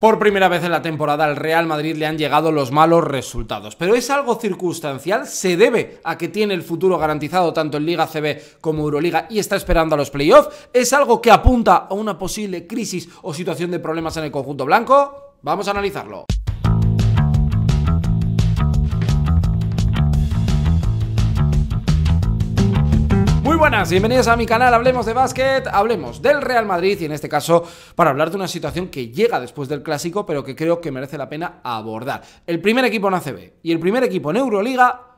Por primera vez en la temporada al Real Madrid le han llegado los malos resultados, pero es algo circunstancial, se debe a que tiene el futuro garantizado tanto en Liga CB como Euroliga y está esperando a los playoffs, es algo que apunta a una posible crisis o situación de problemas en el conjunto blanco. Vamos a analizarlo. buenas, bienvenidos a mi canal Hablemos de Básquet, hablemos del Real Madrid y en este caso para hablar de una situación que llega después del Clásico pero que creo que merece la pena abordar. El primer equipo en ACB y el primer equipo en Euroliga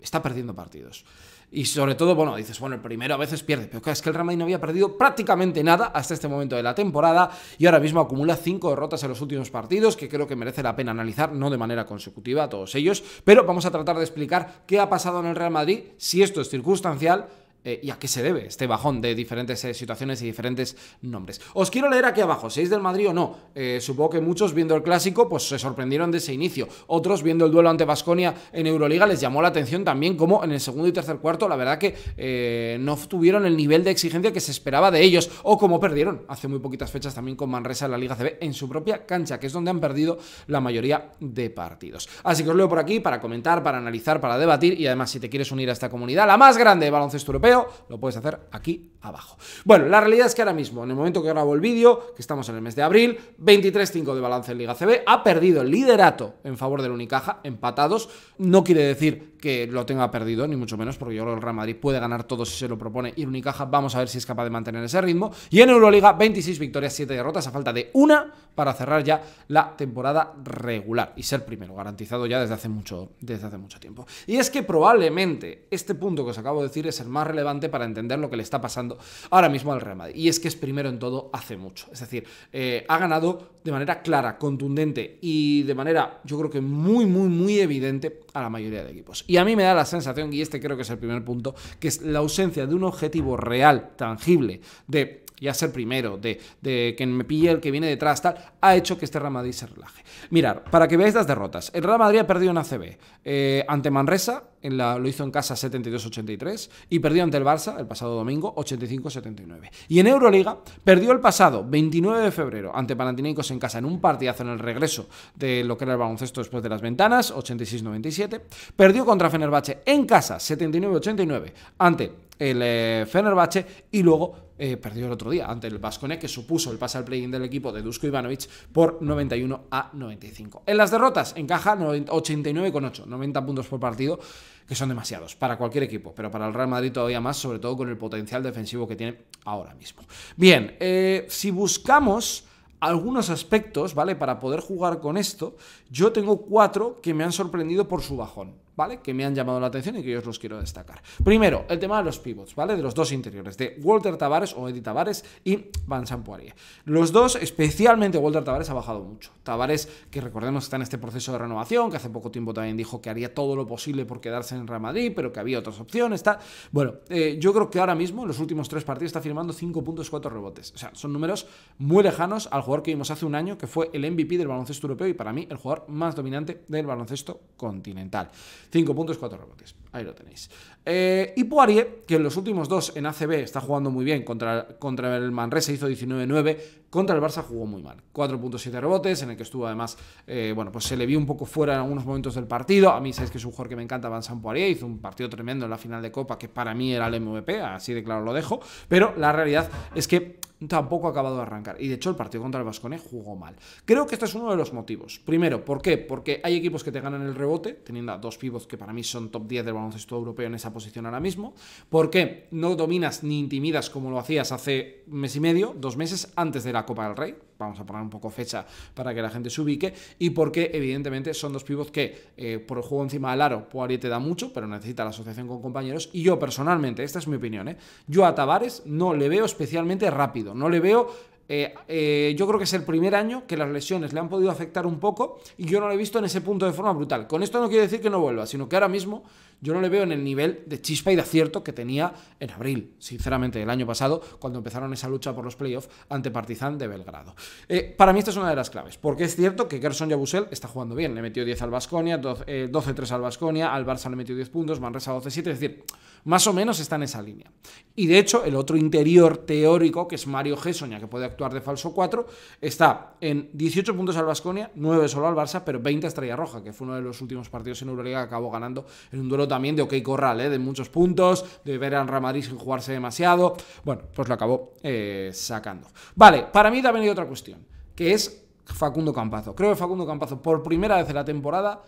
está perdiendo partidos. Y sobre todo, bueno, dices, bueno, el primero a veces pierde, pero es que el Real Madrid no había perdido prácticamente nada hasta este momento de la temporada y ahora mismo acumula cinco derrotas en los últimos partidos, que creo que merece la pena analizar, no de manera consecutiva a todos ellos, pero vamos a tratar de explicar qué ha pasado en el Real Madrid, si esto es circunstancial eh, y a qué se debe este bajón de diferentes eh, situaciones y diferentes nombres. Os quiero leer aquí abajo, si del Madrid o no. Eh, supongo que muchos viendo el clásico pues se sorprendieron de ese inicio. Otros viendo el duelo ante Vasconia en Euroliga les llamó la atención también como en el segundo y tercer cuarto la verdad que no tuvieron el nivel de exigencia que se esperaba de ellos o como perdieron hace muy poquitas fechas también con Manresa en la Liga CB en su propia cancha, que es donde han perdido la mayoría de partidos. Así que os leo por aquí para comentar, para analizar, para debatir y además si te quieres unir a esta comunidad, la más grande de baloncesto europeo, lo puedes hacer aquí abajo. Bueno, la realidad es que ahora mismo, en el momento que grabo el vídeo, que estamos en el mes de abril, 23-5 de balance en Liga CB, ha perdido el liderato en favor del Unicaja, empatados. No quiere decir que lo tenga perdido, ni mucho menos, porque yo creo que el Real Madrid puede ganar todo si se lo propone y el Unicaja, vamos a ver si es capaz de mantener ese ritmo. Y en Euroliga, 26 victorias, 7 derrotas, a falta de una para cerrar ya la temporada regular y ser primero, garantizado ya desde hace mucho, desde hace mucho tiempo. Y es que probablemente este punto que os acabo de decir es el más relevante para entender lo que le está pasando ahora mismo al Real Madrid. Y es que es primero en todo hace mucho. Es decir, eh, ha ganado de manera clara, contundente y de manera, yo creo que muy, muy, muy evidente a la mayoría de equipos. Y a mí me da la sensación, y este creo que es el primer punto, que es la ausencia de un objetivo real, tangible, de ya ser primero, de, de, que me pille el que viene detrás, tal, ha hecho que este Real Madrid se relaje. Mirar, para que veáis las derrotas, el Real Madrid ha perdido en ACB eh, ante Manresa, lo hizo en casa 72-83, y perdió ante el Barça el pasado domingo 85-79. Y en Euroliga perdió el pasado 29 de febrero ante Panathinaikos en casa en un partidazo en el regreso de lo que era el baloncesto después de las ventanas, 86-97. Perdió contra Fenerbahce en casa 79-89 ante el eh, Fenerbahce y luego eh, perdió el otro día ante el Vasconet, que supuso el pase al play-in del equipo de Dusko Ivanovic por 91 a 95. En las derrotas encaja 89,8, 90 puntos por partido, que son demasiados para cualquier equipo, pero para el Real Madrid todavía más, sobre todo con el potencial defensivo que tiene ahora mismo. Bien, eh, si buscamos algunos aspectos, ¿vale? Para poder jugar con esto, yo tengo cuatro que me han sorprendido por su bajón. ¿vale? Que me han llamado la atención y que yo os los quiero destacar. Primero, el tema de los pivots, ¿vale? De los dos interiores, de Walter Tavares o Eddie Tavares y Van Sampuarie. Los dos, especialmente Walter Tavares, ha bajado mucho. Tavares, que recordemos está en este proceso de renovación, que hace poco tiempo también dijo que haría todo lo posible por quedarse en Real Madrid, pero que había otras opciones, está Bueno, eh, yo creo que ahora mismo, en los últimos tres partidos, está firmando 5.4 rebotes. O sea, son números muy lejanos al jugador que vimos hace un año, que fue el MVP del baloncesto europeo y para mí el jugador más dominante del baloncesto continental. 5 puntos, 4 rebotes. Ahí lo tenéis. Eh, y Poirier, que en los últimos dos en ACB está jugando muy bien, contra, contra el Manresa hizo 19-9, contra el Barça jugó muy mal. 4.7 rebotes, en el que estuvo además, eh, bueno, pues se le vio un poco fuera en algunos momentos del partido. A mí sabéis que es un jugador que me encanta, Van Poirier, hizo un partido tremendo en la final de Copa, que para mí era el MVP, así de claro lo dejo, pero la realidad es que tampoco ha acabado de arrancar. Y de hecho, el partido contra el Vasconé jugó mal. Creo que este es uno de los motivos. Primero, ¿por qué? Porque hay equipos que te ganan el rebote, teniendo a dos pivots que para mí son top 10 del baloncesto europeo en esa posición ahora mismo, porque no dominas ni intimidas como lo hacías hace un mes y medio, dos meses antes de la Copa del Rey, vamos a poner un poco fecha para que la gente se ubique, y porque evidentemente son dos pivots que eh, por el juego encima del aro Poirier te da mucho, pero necesita la asociación con compañeros, y yo personalmente, esta es mi opinión, ¿eh? yo a Tavares no le veo especialmente rápido, no le veo eh, eh, yo creo que es el primer año que las lesiones le han podido afectar un poco y yo no lo he visto en ese punto de forma brutal. Con esto no quiero decir que no vuelva, sino que ahora mismo yo no le veo en el nivel de chispa y de acierto que tenía en abril, sinceramente, el año pasado, cuando empezaron esa lucha por los playoffs ante Partizan de Belgrado. Eh, para mí esta es una de las claves, porque es cierto que Gerson Yabusel está jugando bien, le metió 10 al Basconia, 12-3 eh, al Basconia, al Barça le metió 10 puntos, Manresa 12-7, es decir, más o menos está en esa línea. Y de hecho, el otro interior teórico, que es Mario Gessoña, que puede actuar de falso 4, está en 18 puntos al Basconia, 9 solo al Barça, pero 20 a Estrella Roja, que fue uno de los últimos partidos en Euroliga que acabó ganando en un duelo también de OK Corral, ¿eh? de muchos puntos, de ver a Real Madrid sin jugarse demasiado. Bueno, pues lo acabó eh, sacando. Vale, para mí también hay otra cuestión, que es Facundo Campazo. Creo que Facundo Campazo, por primera vez de la temporada,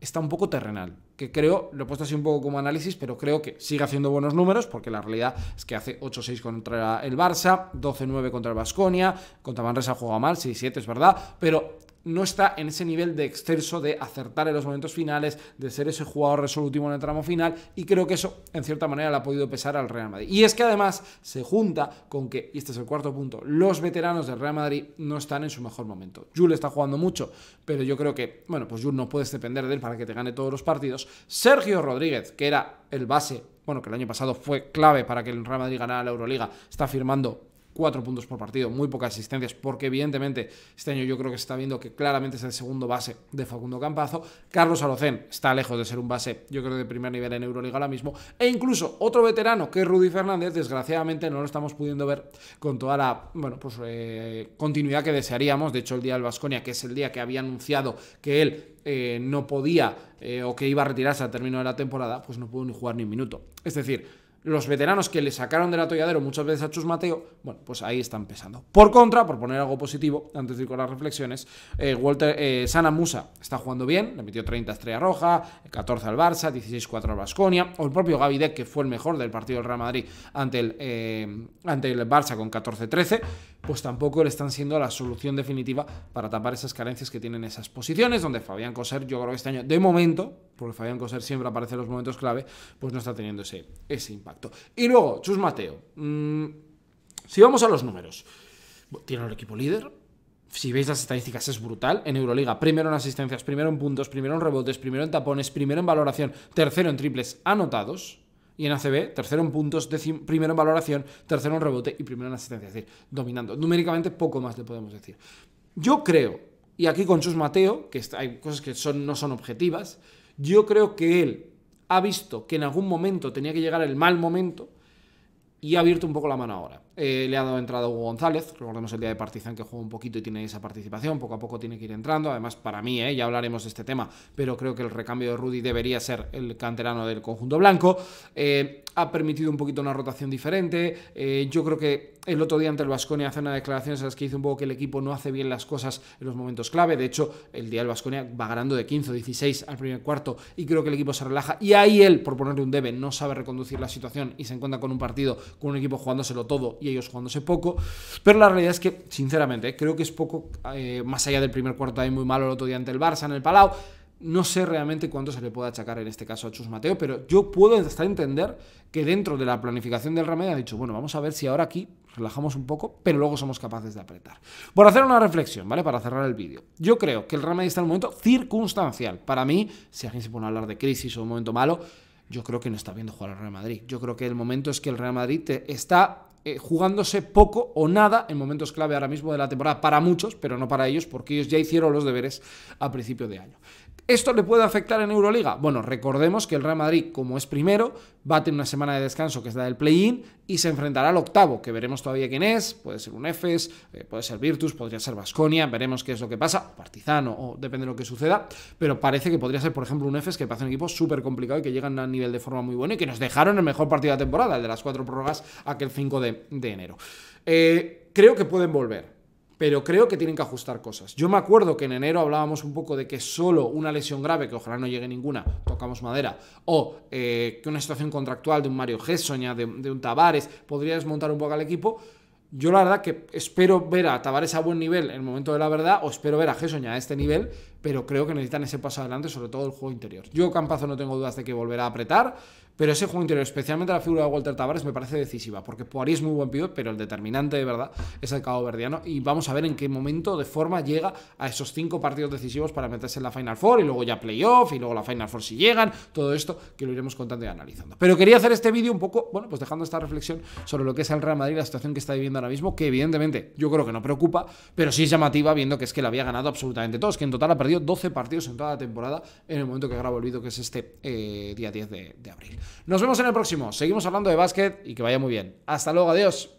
está un poco terrenal. Que creo, lo he puesto así un poco como análisis, pero creo que sigue haciendo buenos números, porque la realidad es que hace 8-6 contra el Barça, 12-9 contra el Basconia, contra Manresa juega mal, 6-7 es verdad, pero no está en ese nivel de exceso de acertar en los momentos finales, de ser ese jugador resolutivo en el tramo final, y creo que eso, en cierta manera, le ha podido pesar al Real Madrid. Y es que además se junta con que, y este es el cuarto punto, los veteranos del Real Madrid no están en su mejor momento. Jules está jugando mucho, pero yo creo que, bueno, pues Jules no puedes depender de él para que te gane todos los partidos. Sergio Rodríguez, que era el base bueno, que el año pasado fue clave para que el Real Madrid ganara la Euroliga, está firmando Cuatro puntos por partido, muy pocas asistencias, porque evidentemente este año yo creo que se está viendo que claramente es el segundo base de Facundo Campazo. Carlos Arocén está lejos de ser un base, yo creo, de primer nivel en Euroliga ahora mismo. E incluso otro veterano que es Rudy Fernández, desgraciadamente no lo estamos pudiendo ver con toda la bueno, pues, eh, continuidad que desearíamos. De hecho, el día del Vasconia, que es el día que había anunciado que él eh, no podía eh, o que iba a retirarse al término de la temporada, pues no pudo ni jugar ni un minuto. Es decir, los veteranos que le sacaron del atolladero muchas veces a Chus Mateo, bueno, pues ahí están pesando. Por contra, por poner algo positivo, antes de ir con las reflexiones, eh, Walter eh, Sana Musa está jugando bien, le metió 30 a Estrella Roja, 14 al Barça, 16-4 al Basconia, o el propio Gavidec, que fue el mejor del partido del Real Madrid ante el, eh, ante el Barça con 14-13, pues tampoco le están siendo la solución definitiva para tapar esas carencias que tienen esas posiciones, donde Fabián Coser, yo creo que este año, de momento, porque Fabián Coser siempre aparece en los momentos clave, pues no está teniendo ese, ese impacto. Y luego, Chus Mateo. Mm, si vamos a los números, tiene el equipo líder. Si veis las estadísticas, es brutal. En Euroliga, primero en asistencias, primero en puntos, primero en rebotes, primero en tapones, primero en valoración, tercero en triples anotados. Y en ACB, tercero en puntos, primero en valoración, tercero en rebote y primero en asistencia. Es decir, dominando. Numéricamente, poco más le podemos decir. Yo creo, y aquí con Chus Mateo, que hay cosas que son, no son objetivas, yo creo que él ha visto que en algún momento tenía que llegar el mal momento y ha abierto un poco la mano ahora. Eh, le ha dado entrada Hugo González, recordemos el día de Partizan que jugó un poquito y tiene esa participación, poco a poco tiene que ir entrando, además para mí, eh, ya hablaremos de este tema, pero creo que el recambio de Rudy debería ser el canterano del conjunto blanco. Eh, ha permitido un poquito una rotación diferente. Eh, yo creo que el otro día ante el Vasconia hace una declaración en las que dice un poco que el equipo no hace bien las cosas en los momentos clave. De hecho, el día del Vasconia va ganando de 15 o 16 al primer cuarto y creo que el equipo se relaja. Y ahí él, por ponerle un debe, no sabe reconducir la situación y se encuentra con un partido, con un equipo jugándoselo todo y ellos jugándose poco. Pero la realidad es que, sinceramente, creo que es poco, eh, más allá del primer cuarto hay muy malo el otro día ante el Barça en el Palau. No sé realmente cuánto se le puede achacar en este caso a Chus Mateo, pero yo puedo estar entender que dentro de la planificación del Madrid ha dicho, bueno, vamos a ver si ahora aquí relajamos un poco, pero luego somos capaces de apretar. Por hacer una reflexión, ¿vale? Para cerrar el vídeo. Yo creo que el Madrid está en un momento circunstancial. Para mí, si alguien se pone a hablar de crisis o un momento malo, yo creo que no está viendo jugar al Real Madrid. Yo creo que el momento es que el Real Madrid está eh, jugándose poco o nada en momentos clave ahora mismo de la temporada para muchos, pero no para ellos, porque ellos ya hicieron los deberes a principio de año. ¿Esto le puede afectar en Euroliga? Bueno, recordemos que el Real Madrid, como es primero, va a tener una semana de descanso que es la del play-in y se enfrentará al octavo, que veremos todavía quién es. Puede ser un EFES, eh, puede ser Virtus, podría ser Vasconia, veremos qué es lo que pasa, Partizano, o depende de lo que suceda. Pero parece que podría ser, por ejemplo, un EFES que pasa un equipo súper complicado y que llegan a nivel de forma muy buena y que nos dejaron el mejor partido de la temporada, el de las cuatro prórrogas, aquel 5 de, enero. Eh, creo que pueden volver pero creo que tienen que ajustar cosas. Yo me acuerdo que en enero hablábamos un poco de que solo una lesión grave, que ojalá no llegue ninguna, tocamos madera, o eh, que una situación contractual de un Mario Gessoña, de, de un Tavares, podría desmontar un poco al equipo. Yo la verdad que espero ver a Tavares a buen nivel en el momento de la verdad, o espero ver a Gessoña a este nivel, pero creo que necesitan ese paso adelante, sobre todo el juego interior. Yo, Campazo, no tengo dudas de que volverá a apretar, pero ese juego interior, especialmente la figura de Walter Tavares, me parece decisiva, porque Poirier es muy buen pivot, pero el determinante de verdad es el Cabo Verdiano, y vamos a ver en qué momento de forma llega a esos cinco partidos decisivos para meterse en la Final Four, y luego ya playoff, y luego la Final Four si llegan, todo esto que lo iremos contando y analizando. Pero quería hacer este vídeo un poco, bueno, pues dejando esta reflexión sobre lo que es el Real Madrid, la situación que está viviendo ahora mismo, que evidentemente yo creo que no preocupa, pero sí es llamativa viendo que es que la había ganado absolutamente todos, que en total ha 12 partidos en toda la temporada en el momento que grabo el vídeo, que es este eh, día 10 de abril. Nos vemos en el próximo. Seguimos hablando de básquet y que vaya muy bien. Hasta luego, adiós.